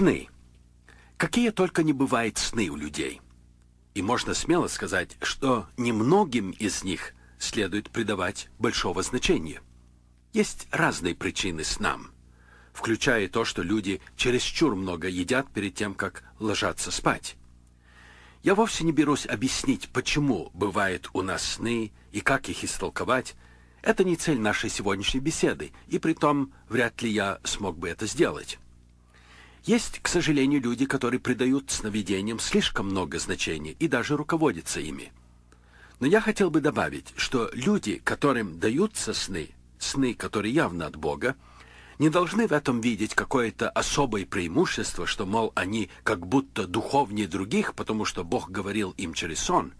Сны. Какие только не бывают сны у людей. И можно смело сказать, что немногим из них следует придавать большого значения. Есть разные причины снам, включая то, что люди чересчур много едят перед тем, как ложатся спать. Я вовсе не берусь объяснить, почему бывают у нас сны и как их истолковать. Это не цель нашей сегодняшней беседы, и при том вряд ли я смог бы это сделать. Есть, к сожалению, люди, которые придают сновидениям слишком много значения и даже руководятся ими. Но я хотел бы добавить, что люди, которым даются сны, сны, которые явно от Бога, не должны в этом видеть какое-то особое преимущество, что, мол, они как будто духовнее других, потому что Бог говорил им через сон.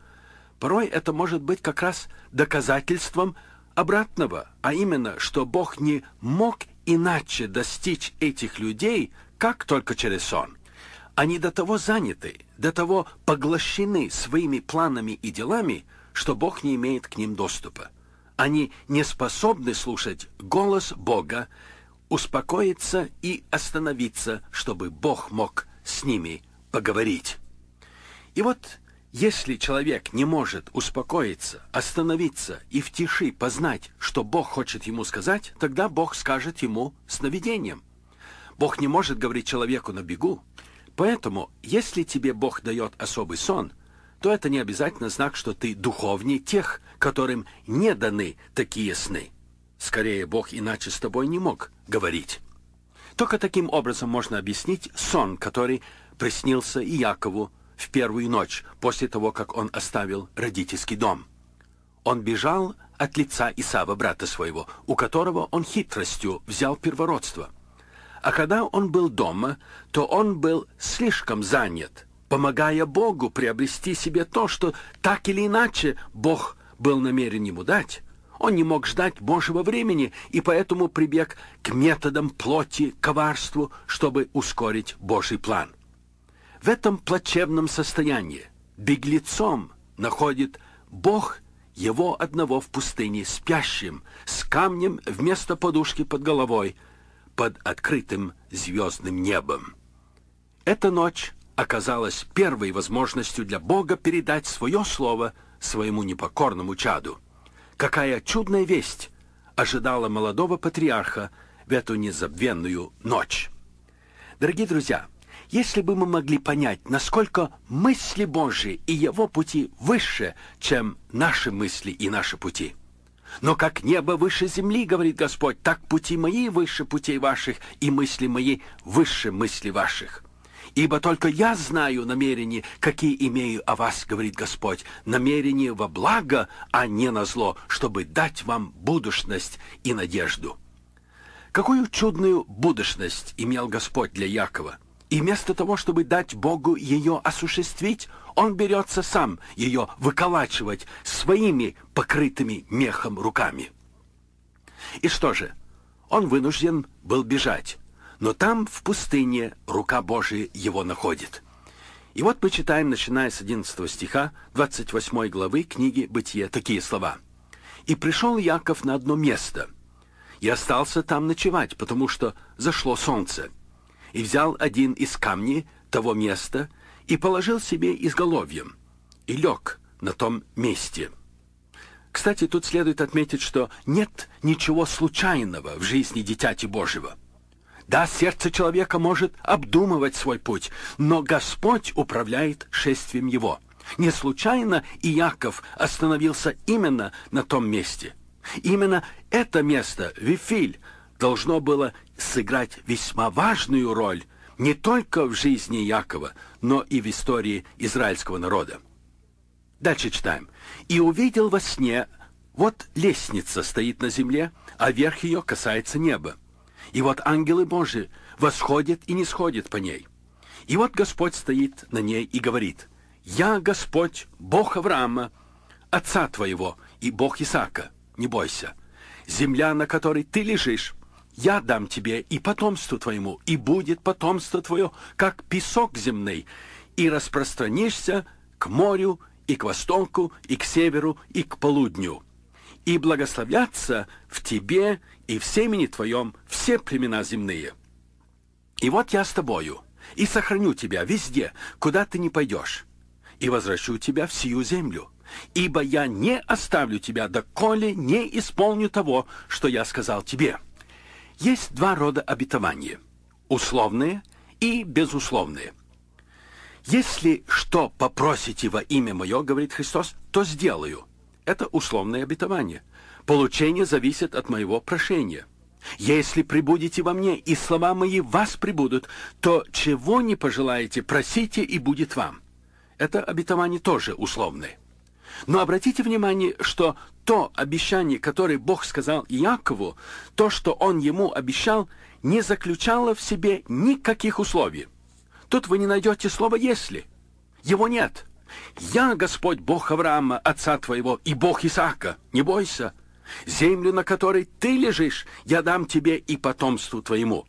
Порой это может быть как раз доказательством обратного, а именно, что Бог не мог иначе достичь этих людей – как только через сон. Они до того заняты, до того поглощены своими планами и делами, что Бог не имеет к ним доступа. Они не способны слушать голос Бога, успокоиться и остановиться, чтобы Бог мог с ними поговорить. И вот если человек не может успокоиться, остановиться и в тиши познать, что Бог хочет ему сказать, тогда Бог скажет ему сновидением – Бог не может говорить человеку на бегу. Поэтому, если тебе Бог дает особый сон, то это не обязательно знак, что ты духовнее тех, которым не даны такие сны. Скорее, Бог иначе с тобой не мог говорить. Только таким образом можно объяснить сон, который приснился Иакову в первую ночь после того, как он оставил родительский дом. Он бежал от лица Исава, брата своего, у которого он хитростью взял первородство – а когда он был дома, то он был слишком занят, помогая Богу приобрести себе то, что так или иначе Бог был намерен ему дать. Он не мог ждать Божьего времени и поэтому прибег к методам плоти, коварству, чтобы ускорить Божий план. В этом плачевном состоянии беглецом находит Бог его одного в пустыне спящим, с камнем вместо подушки под головой – под открытым звездным небом. Эта ночь оказалась первой возможностью для Бога передать свое слово своему непокорному чаду. Какая чудная весть ожидала молодого патриарха в эту незабвенную ночь. Дорогие друзья, если бы мы могли понять, насколько мысли Божьи и его пути выше, чем наши мысли и наши пути – но как небо выше земли, говорит Господь, так пути мои выше путей ваших, и мысли мои выше мысли ваших. Ибо только я знаю намерения, какие имею о вас, говорит Господь, намерения во благо, а не на зло, чтобы дать вам будущность и надежду. Какую чудную будущность имел Господь для Якова? И вместо того, чтобы дать Богу ее осуществить, он берется сам ее выколачивать своими покрытыми мехом руками. И что же? Он вынужден был бежать. Но там, в пустыне, рука Божия его находит. И вот мы читаем, начиная с 11 стиха 28 главы книги «Бытие» такие слова. «И пришел Яков на одно место, и остался там ночевать, потому что зашло солнце и взял один из камней того места и положил себе изголовьем и лег на том месте. Кстати, тут следует отметить, что нет ничего случайного в жизни дитяти Божьего. Да, сердце человека может обдумывать свой путь, но Господь управляет шествием его. Не случайно Иаков остановился именно на том месте. Именно это место, Вифиль, должно было сыграть весьма важную роль не только в жизни Якова, но и в истории израильского народа. Дальше читаем. «И увидел во сне, вот лестница стоит на земле, а верх ее касается неба. И вот ангелы Божии восходят и не сходят по ней. И вот Господь стоит на ней и говорит, «Я Господь, Бог Авраама, отца твоего, и Бог Исаака, не бойся. Земля, на которой ты лежишь, я дам тебе и потомству твоему, и будет потомство твое, как песок земный, и распространишься к морю, и к востоку, и к северу, и к полудню. И благословятся в тебе и в семени твоем все племена земные. И вот я с тобою, и сохраню тебя везде, куда ты не пойдешь, и возвращу тебя в сию землю, ибо я не оставлю тебя, доколе не исполню того, что я сказал тебе». Есть два рода обетования – условные и безусловные. «Если что попросите во имя Мое, — говорит Христос, — то сделаю». Это условное обетование. Получение зависит от моего прошения. «Если прибудете во мне, и слова мои вас прибудут, то чего не пожелаете, просите, и будет вам». Это обетование тоже условное. Но обратите внимание, что то обещание, которое Бог сказал Иакову, то, что он ему обещал, не заключало в себе никаких условий. Тут вы не найдете слова «если». Его нет. «Я Господь Бог Авраама, отца твоего, и Бог Исаака. Не бойся. Землю, на которой ты лежишь, я дам тебе и потомству твоему».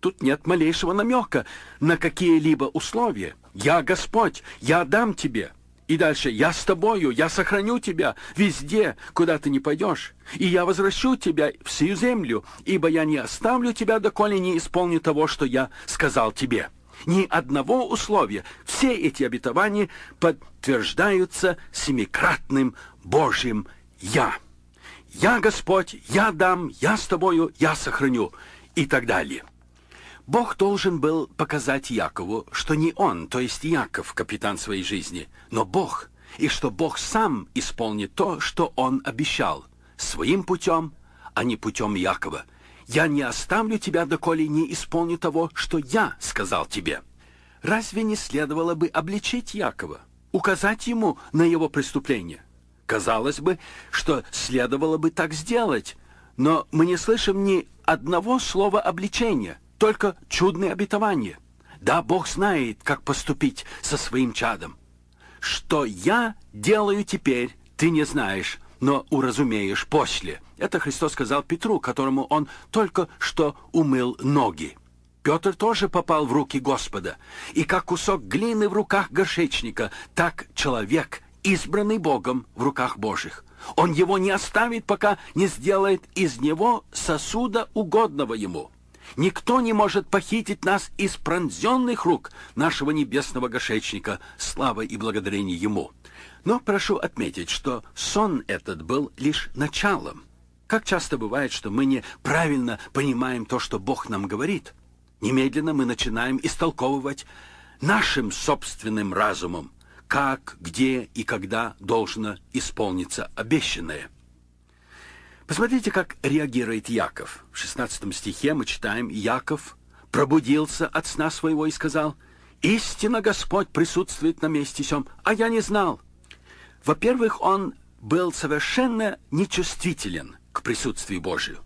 Тут нет малейшего намека на какие-либо условия. «Я Господь, я дам тебе». И дальше, я с тобою, я сохраню тебя везде, куда ты не пойдешь, и я возвращу тебя всю землю, ибо я не оставлю тебя, доколе не исполню того, что я сказал тебе. Ни одного условия. Все эти обетования подтверждаются семикратным Божьим «Я». «Я Господь, я дам, я с тобою, я сохраню» и так далее. Бог должен был показать Якову, что не он, то есть Яков, капитан своей жизни, но Бог, и что Бог сам исполнит то, что он обещал, своим путем, а не путем Якова. «Я не оставлю тебя, доколе не исполню того, что я сказал тебе». Разве не следовало бы обличить Якова, указать ему на его преступление? Казалось бы, что следовало бы так сделать, но мы не слышим ни одного слова обличения – только чудные обетования. Да, Бог знает, как поступить со своим чадом. Что я делаю теперь, ты не знаешь, но уразумеешь после. Это Христос сказал Петру, которому он только что умыл ноги. Петр тоже попал в руки Господа. И как кусок глины в руках горшечника, так человек, избранный Богом, в руках Божьих. Он его не оставит, пока не сделает из него сосуда угодного ему. Никто не может похитить нас из пронзенных рук нашего небесного гошечника, слава и благодарение ему. Но прошу отметить, что сон этот был лишь началом. Как часто бывает, что мы не правильно понимаем то, что Бог нам говорит. Немедленно мы начинаем истолковывать нашим собственным разумом, как, где и когда должно исполниться обещанное. Посмотрите, как реагирует Яков. В 16 стихе мы читаем «Яков пробудился от сна своего и сказал, «Истинно Господь присутствует на месте сём, а я не знал». Во-первых, он был совершенно нечувствителен к присутствию Божию.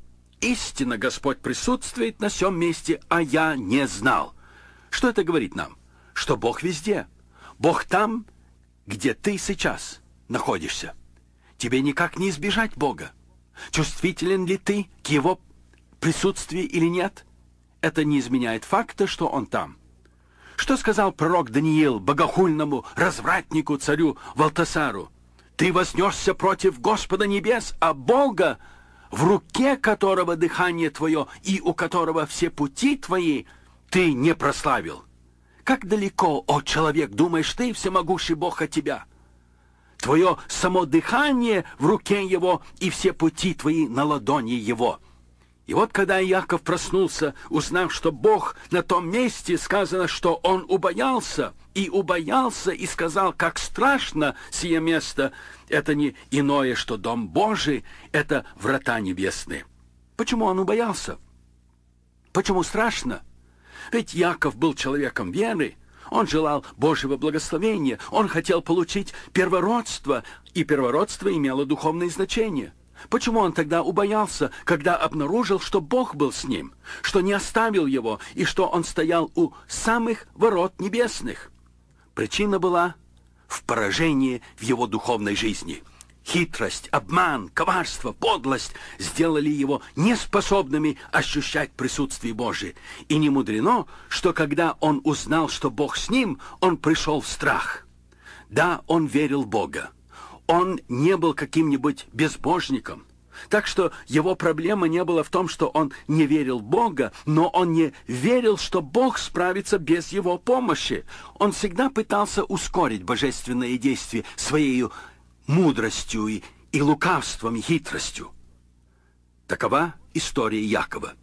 «Истинно Господь присутствует на сём месте, а я не знал». Что это говорит нам? Что Бог везде. Бог там, где ты сейчас находишься. Тебе никак не избежать Бога чувствителен ли ты к его присутствию или нет, это не изменяет факта, что он там. Что сказал пророк Даниил богохульному развратнику царю Валтасару? Ты вознесся против Господа Небес, а Бога, в руке которого дыхание твое и у которого все пути твои, ты не прославил. Как далеко, о человек, думаешь ты, всемогущий Бог от тебя?» твое само дыхание в руке его и все пути твои на ладони его». И вот когда Яков проснулся, узнав, что Бог на том месте, сказано, что он убоялся, и убоялся, и сказал, как страшно сие место, это не иное, что дом Божий, это врата небесные. Почему он убоялся? Почему страшно? Ведь Яков был человеком веры, он желал Божьего благословения, он хотел получить первородство, и первородство имело духовное значение. Почему он тогда убоялся, когда обнаружил, что Бог был с ним, что не оставил его, и что он стоял у самых ворот небесных? Причина была в поражении в его духовной жизни. Хитрость, обман, коварство, подлость сделали его неспособными ощущать присутствие Божие. И не мудрено, что когда он узнал, что Бог с ним, он пришел в страх. Да, он верил в Бога. Он не был каким-нибудь безбожником. Так что его проблема не была в том, что он не верил в Бога, но он не верил, что Бог справится без его помощи. Он всегда пытался ускорить божественные действия своей мудростью и, и лукавством, и хитростью. Такова история Якова.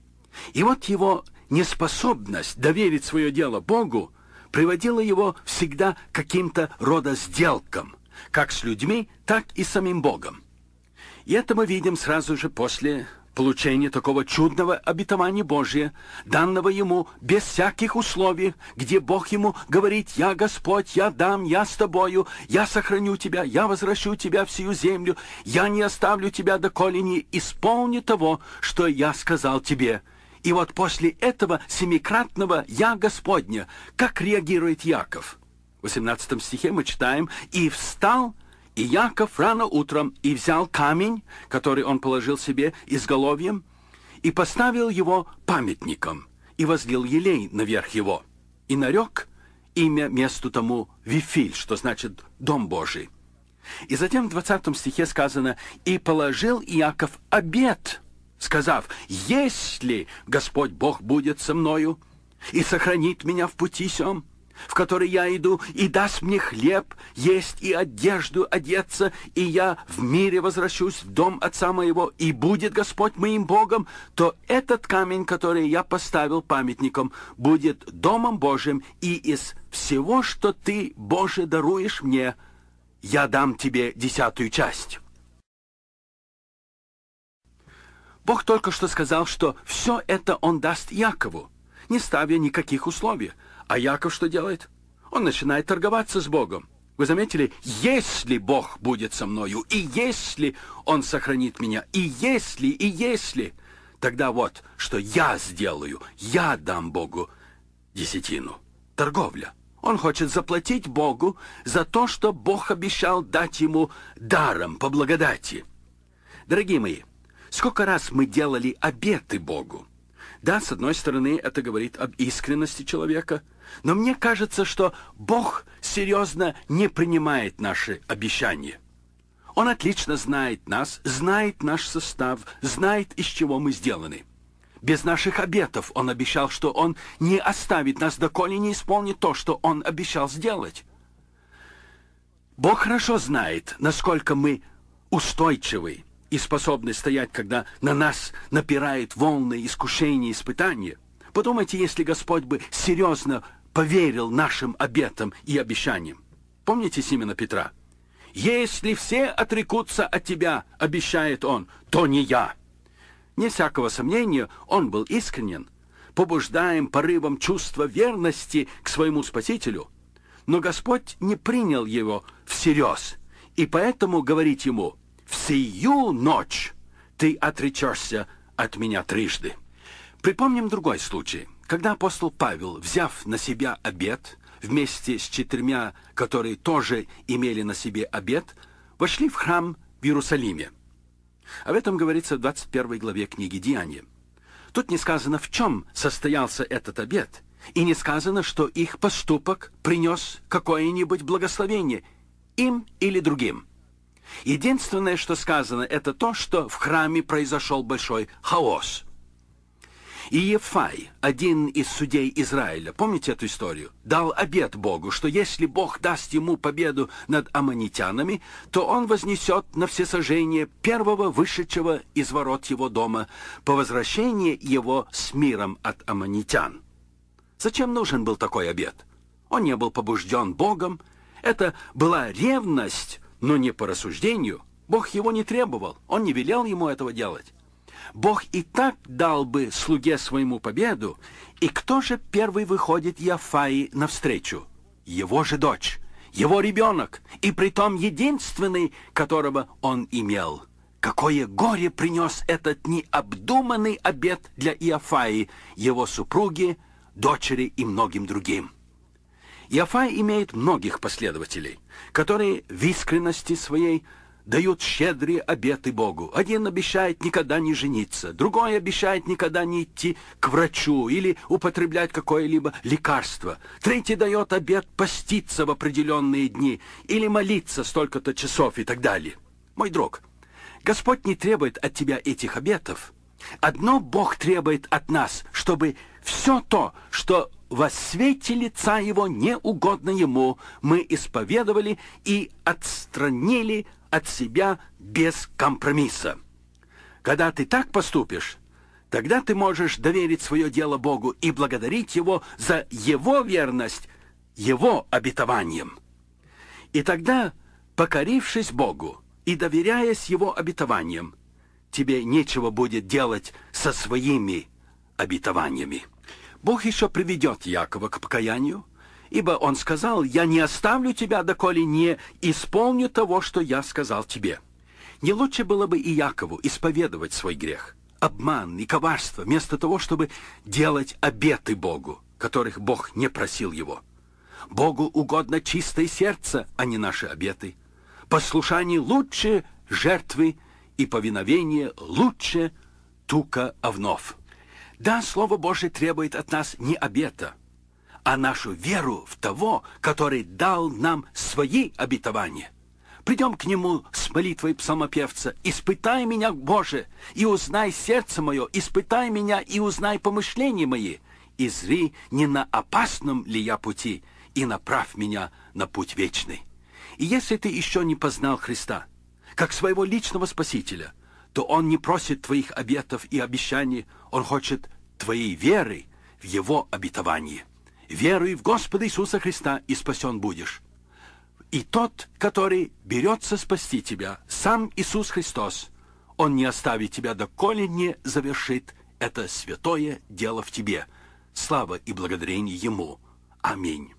И вот его неспособность доверить свое дело Богу приводила его всегда к каким-то рода сделкам, как с людьми, так и с самим Богом. И это мы видим сразу же после Получение такого чудного обетования Божия, данного ему без всяких условий, где Бог ему говорит «Я Господь, я дам, я с тобою, я сохраню тебя, я возвращу тебя в сию землю, я не оставлю тебя, до колени, исполни того, что я сказал тебе». И вот после этого семикратного «Я Господня» как реагирует Яков? В 18 стихе мы читаем «И встал и Яков рано утром и взял камень, который он положил себе изголовьем, и поставил его памятником, и возлил елей наверх его, и нарек имя месту тому Вифиль, что значит «дом Божий». И затем в 20 стихе сказано «И положил Иаков обед, сказав, «Если Господь Бог будет со мною и сохранит меня в пути сём, в который я иду, и даст мне хлеб, есть и одежду одеться, и я в мире возвращусь в дом отца моего, и будет Господь моим Богом, то этот камень, который я поставил памятником, будет домом Божьим, и из всего, что ты, Боже, даруешь мне, я дам тебе десятую часть». Бог только что сказал, что все это Он даст Якову, не ставя никаких условий. А Яков что делает? Он начинает торговаться с Богом. Вы заметили, если Бог будет со мною, и если Он сохранит меня, и если, и если, тогда вот, что я сделаю, я дам Богу десятину. Торговля. Он хочет заплатить Богу за то, что Бог обещал дать ему даром по благодати. Дорогие мои, сколько раз мы делали обеты Богу? Да, с одной стороны, это говорит об искренности человека – но мне кажется, что Бог серьезно не принимает наши обещания. Он отлично знает нас, знает наш состав, знает, из чего мы сделаны. Без наших обетов он обещал, что он не оставит нас, доколе не исполнит то, что он обещал сделать. Бог хорошо знает, насколько мы устойчивы и способны стоять, когда на нас напирают волны искушения, испытания. Подумайте, если Господь бы серьезно поверил нашим обетам и обещаниям. Помните Симона Петра? «Если все отрекутся от тебя, — обещает он, — то не я». Не всякого сомнения, он был искренен, побуждаем порывом чувства верности к своему Спасителю. Но Господь не принял его всерьез, и поэтому говорит ему, «В сию ночь ты отречешься от меня трижды». Припомним другой случай – когда апостол Павел, взяв на себя обед, вместе с четырьмя, которые тоже имели на себе обед, вошли в храм в Иерусалиме. Об этом говорится в 21 главе книги Деяния. Тут не сказано, в чем состоялся этот обед, и не сказано, что их поступок принес какое-нибудь благословение им или другим. Единственное, что сказано, это то, что в храме произошел большой хаос – и Ефай, один из судей Израиля, помните эту историю, дал обет Богу, что если Бог даст ему победу над аммонитянами, то он вознесет на всесожжение первого вышедшего из ворот его дома по возвращении его с миром от аммонитян. Зачем нужен был такой обет? Он не был побужден Богом. Это была ревность, но не по рассуждению. Бог его не требовал, он не велел ему этого делать. Бог и так дал бы слуге своему победу, и кто же первый выходит Яфаи навстречу? Его же дочь, его ребенок, и притом единственный, которого он имел. Какое горе принес этот необдуманный обед для Иофаи, его супруги, дочери и многим другим. Иофай имеет многих последователей, которые в искренности своей – дают щедрые обеты Богу. Один обещает никогда не жениться, другой обещает никогда не идти к врачу или употреблять какое-либо лекарство. Третий дает обет поститься в определенные дни или молиться столько-то часов и так далее. Мой друг, Господь не требует от тебя этих обетов. Одно Бог требует от нас, чтобы все то, что во свете лица Его не угодно Ему, мы исповедовали и отстранили от себя без компромисса. Когда ты так поступишь, тогда ты можешь доверить свое дело Богу и благодарить Его за Его верность, Его обетованием. И тогда, покорившись Богу и доверяясь Его обетованиям, тебе нечего будет делать со своими обетованиями. Бог еще приведет Якова к покаянию, ибо он сказал, «Я не оставлю тебя, доколе не исполню того, что я сказал тебе». Не лучше было бы и Якову исповедовать свой грех, обман и коварство, вместо того, чтобы делать обеты Богу, которых Бог не просил его. Богу угодно чистое сердце, а не наши обеты. Послушание лучше жертвы и повиновение лучше тука овнов. Да, Слово Божие требует от нас не обета – а нашу веру в того, который дал нам свои обетования. Придем к нему с молитвой псалмопевца. «Испытай меня, Боже, и узнай сердце мое, испытай меня и узнай помышления мои, и зри, не на опасном ли я пути, и направь меня на путь вечный». И если ты еще не познал Христа, как своего личного Спасителя, то Он не просит твоих обетов и обещаний, Он хочет твоей веры в Его обетование веруй в Господа Иисуса Христа, и спасен будешь. И тот, который берется спасти тебя, сам Иисус Христос, он не оставит тебя, доколе не завершит это святое дело в тебе. Слава и благодарение Ему. Аминь.